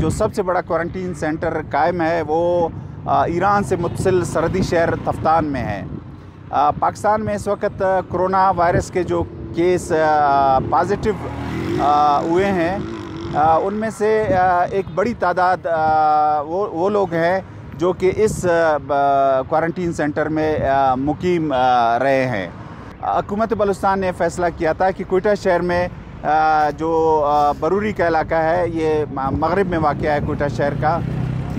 جو سب سے بڑا کوارنٹین سینٹر قائم ہے وہ ایران سے متصل سردی شہر تفتان میں ہے پاکستان میں اس وقت کرونا وائرس کے جو کیس پازیٹو ہوئے ہیں ان میں سے ایک بڑی تعداد وہ لوگ ہیں جو کہ اس کوارنٹین سینٹر میں مقیم رہے ہیں حکومت بلوستان نے فیصلہ کیا تھا کہ کوئٹہ شہر میں جو بروری کا علاقہ ہے یہ مغرب میں واقع ہے کوئٹہ شہر کا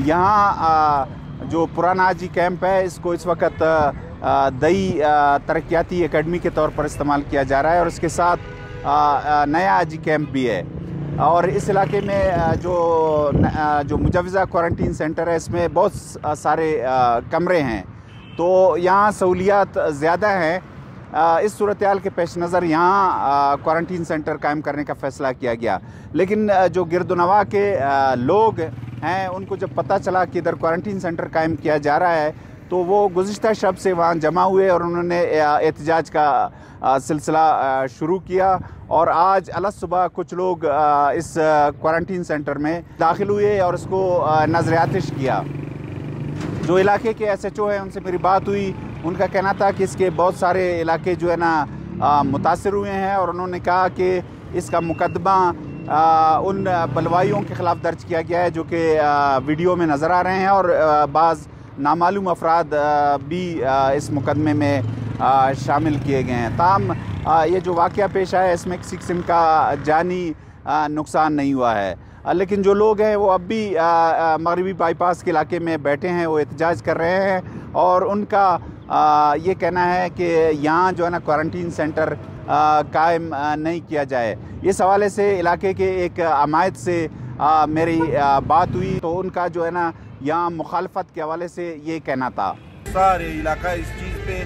یہاں جو پرانا جی کیمپ ہے اس کو اس وقت دئی ترقیاتی اکیڈمی کے طور پر استعمال کیا جا رہا ہے اور اس کے ساتھ نیا جی کیمپ بھی ہے اور اس علاقے میں جو جو مجوزہ کوارنٹین سینٹر ہے اس میں بہت سارے کمرے ہیں تو یہاں سہولیات زیادہ ہیں اس صورتحال کے پیش نظر یہاں کوارنٹین سینٹر قائم کرنے کا فیصلہ کیا گیا لیکن جو گرد و نوا کے لوگ ہیں ان کو جب پتہ چلا کہ ادھر کوارنٹین سینٹر قائم کیا جا رہا ہے تو وہ گزشتہ شب سے وہاں جمع ہوئے اور انہوں نے احتجاج کا سلسلہ شروع کیا اور آج الگ صبح کچھ لوگ اس کوارنٹین سینٹر میں داخل ہوئے اور اس کو نظریاتش کیا جو علاقے کے ایس ایچ او ہیں ان سے میری بات ہوئی ان کا کہنا تھا کہ اس کے بہت سارے علاقے جو ہے نا متاثر ہوئے ہیں اور انہوں نے کہا کہ اس کا مقدمہ ان بلوائیوں کے خلاف درج کیا گیا ہے جو کہ ویڈیو میں نظر آ رہے ہیں اور بعض نامعلوم افراد بھی اس مقدمے میں شامل کیے گئے ہیں تاہم یہ جو واقعہ پیش آیا اس میں کسی قسم کا جانی نقصان نہیں ہوا ہے لیکن جو لوگ ہیں وہ اب بھی مغربی بائی پاس کے علاقے میں بیٹھے ہیں وہ احتجاج کر رہے ہیں اور ان کا یہ کہنا ہے کہ یہاں جو ہے نا کوارنٹین سینٹر قائم نہیں کیا جائے اس حوالے سے علاقے کے ایک عمایت سے میری بات ہوئی تو ان کا جو ہے نا یہاں مخالفت کے حوالے سے یہ کہنا تھا سارے علاقہ اس چیز پہ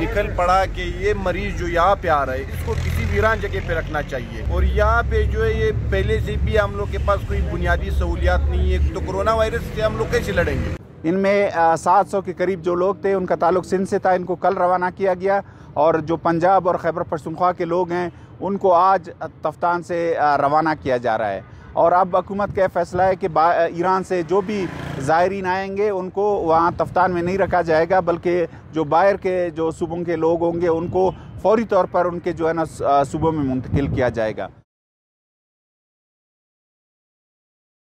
نکل پڑا کہ یہ مریض جو یہاں پہ آ رہے ہے اس کو کسی ویران جگہ پہ رکھنا چاہیے اور یہاں پہ جو ہے یہ پہلے سے بھی ہم لوگ کے پاس کوئی بنیادی سہولیات نہیں ہے تو کرونا وائرس سے ہم لوگ کیسے لڑیں گے ان میں سات سو کے قریب جو لوگ تھے ان کا تعلق سندھ سے تھا ان کو کل روانہ کیا گیا اور جو پنجاب اور خیبر پشتونخوا کے لوگ ہیں ان کو آج تفتان سے روانہ کیا جا رہا ہے اور اب حکومت کا یہ فیصلہ ہے کہ ایران سے جو بھی زائرین آئیں گے ان کو وہاں تفتان میں نہیں رکھا جائے گا بلکہ جو باہر کے جو صوبوں کے لوگ ہوں گے ان کو فوری طور پر ان کے جو ہے نا صوبوں میں منتقل کیا جائے گا